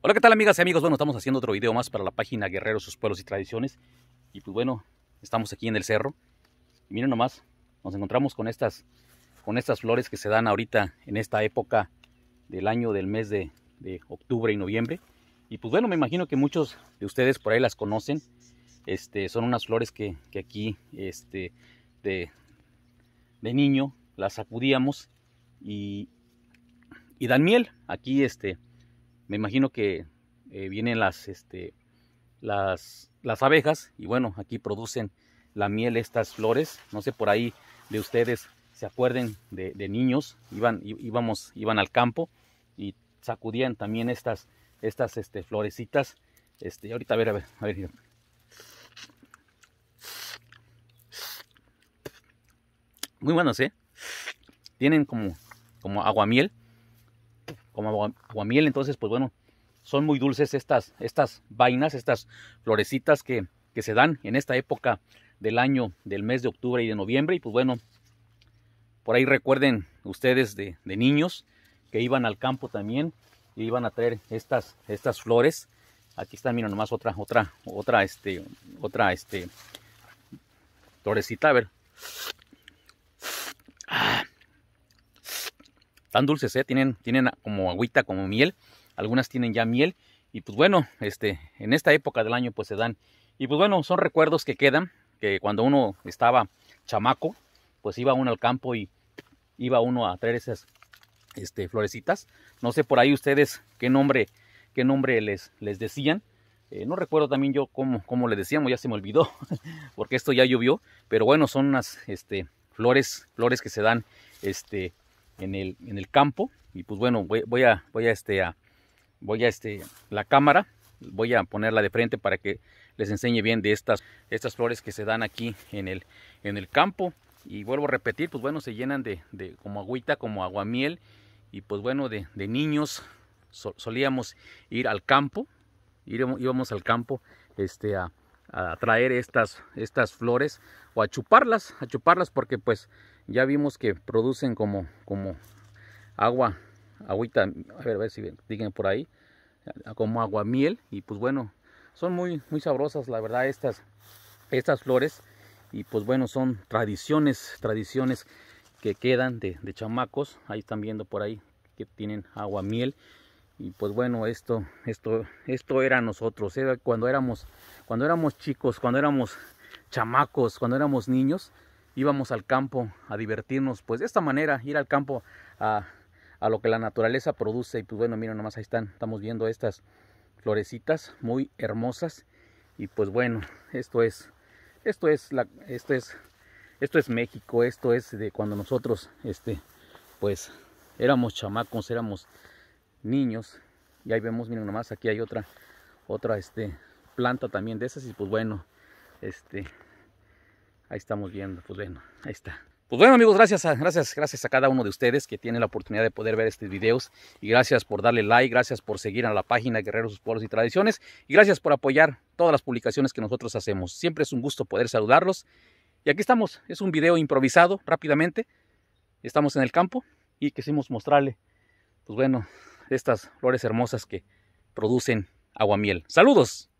Hola, ¿qué tal amigas y amigos? Bueno, estamos haciendo otro video más para la página Guerreros, sus pueblos y tradiciones. Y pues bueno, estamos aquí en el cerro. Y miren nomás, nos encontramos con estas, con estas flores que se dan ahorita en esta época del año, del mes de, octubre y noviembre. Y pues bueno, me imagino que muchos de ustedes por ahí las conocen. Este, son unas flores que, aquí este, de, de, niño las sacudíamos y, y dan miel. Aquí este, me imagino que eh, vienen las, este, las, las abejas y bueno, aquí producen la miel estas flores. No sé por ahí de ustedes se acuerden de, niños, iban, íbamos, iban al campo y sacudían también estas, estas este, florecitas. Este, ahorita a ver, a ver, Muy buenos, ¿eh? Tienen como, como aguamiel como miel, Entonces, pues bueno, son muy dulces estas, estas vainas, estas florecitas que, se dan en esta época del año, del mes de octubre y de noviembre. Y pues bueno, por ahí recuerden ustedes de, niños que iban al campo también y iban a traer estas, estas flores. Aquí están, miren nomás otra, otra, otra, este, otra, este, florecita, a ver. dulces, ¿eh? Tienen, tienen como agüita, como miel. Algunas tienen ya miel. Y pues bueno, este, en esta época del año pues se dan. Y pues bueno, son recuerdos que quedan, que cuando uno estaba chamaco, pues iba uno al campo y iba uno a traer esas este, florecitas. No sé por ahí ustedes qué nombre, qué nombre les, les decían. Eh, no recuerdo también yo cómo, cómo le decíamos, ya se me olvidó, porque esto ya llovió. Pero bueno, son unas este, flores, flores que se dan este, en el, en el campo. Y pues bueno, voy, a, voy a, este, voy a este, la cámara, voy a ponerla de frente para que les enseñe bien de estas, estas flores que se dan aquí en el, en el campo. Y vuelvo a repetir, pues bueno, se llenan de, como agüita, como aguamiel. Y pues bueno, de, de niños solíamos ir al campo, íbamos al campo este, a, a traer estas, estas flores o a chuparlas, a chuparlas porque pues ya vimos que producen como, como agua, agüita, a ver, ver si digan por ahí, como agua miel y pues bueno, son muy, muy sabrosas la verdad estas, estas flores y pues bueno, son tradiciones, tradiciones que quedan de, de chamacos, ahí están viendo por ahí que tienen agua miel y pues bueno esto esto esto era nosotros era cuando éramos cuando éramos chicos cuando éramos chamacos cuando éramos niños íbamos al campo a divertirnos pues de esta manera ir al campo a, a lo que la naturaleza produce y pues bueno miren nomás ahí están estamos viendo estas florecitas muy hermosas y pues bueno esto es esto es la esto es esto es México esto es de cuando nosotros este pues éramos chamacos éramos niños. Y ahí vemos, miren nomás, aquí hay otra, otra este, planta también de esas. Y pues bueno, este, ahí estamos viendo, pues bueno, ahí está. Pues bueno amigos, gracias a, gracias, gracias a cada uno de ustedes que tiene la oportunidad de poder ver estos videos y gracias por darle like, gracias por seguir a la página Guerreros, pueblos y tradiciones y gracias por apoyar todas las publicaciones que nosotros hacemos. Siempre es un gusto poder saludarlos y aquí estamos, es un video improvisado rápidamente, estamos en el campo y quisimos mostrarle, pues bueno, de estas flores hermosas que producen aguamiel. Saludos.